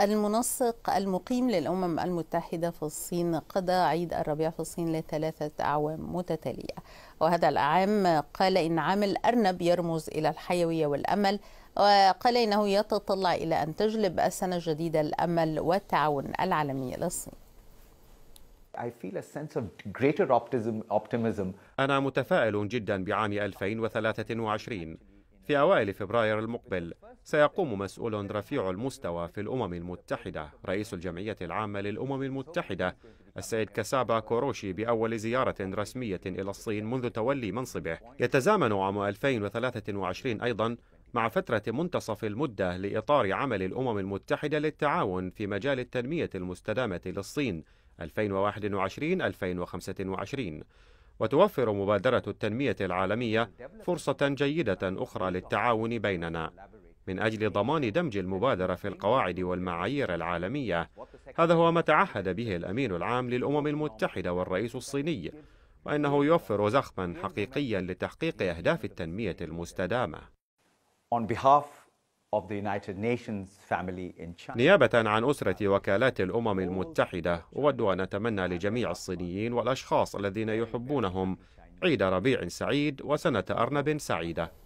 المنسق المقيم للأمم المتحدة في الصين قضى عيد الربيع في الصين لثلاثة أعوام متتالية وهذا العام قال إن عام الأرنب يرمز إلى الحيوية والأمل وقال إنه يتطلع إلى أن تجلب السنة الجديدة الأمل والتعاون العالمي للصين أنا متفائل جدا بعام 2023 في أوائل فبراير المقبل سيقوم مسؤول رفيع المستوى في الأمم المتحدة رئيس الجمعية العامة للأمم المتحدة السيد كسابا كوروشي بأول زيارة رسمية إلى الصين منذ تولي منصبه يتزامن عام 2023 أيضا مع فترة منتصف المدة لإطار عمل الأمم المتحدة للتعاون في مجال التنمية المستدامة للصين 2021-2025 وتوفر مبادرة التنمية العالمية فرصة جيدة أخرى للتعاون بيننا من أجل ضمان دمج المبادرة في القواعد والمعايير العالمية هذا هو ما تعهد به الأمين العام للأمم المتحدة والرئيس الصيني وأنه يوفر زخما حقيقيا لتحقيق أهداف التنمية المستدامة نيابة عن أسرة وكالات الأمم المتحدة أود أن أتمنى لجميع الصينيين والأشخاص الذين يحبونهم عيد ربيع سعيد وسنة أرنب سعيدة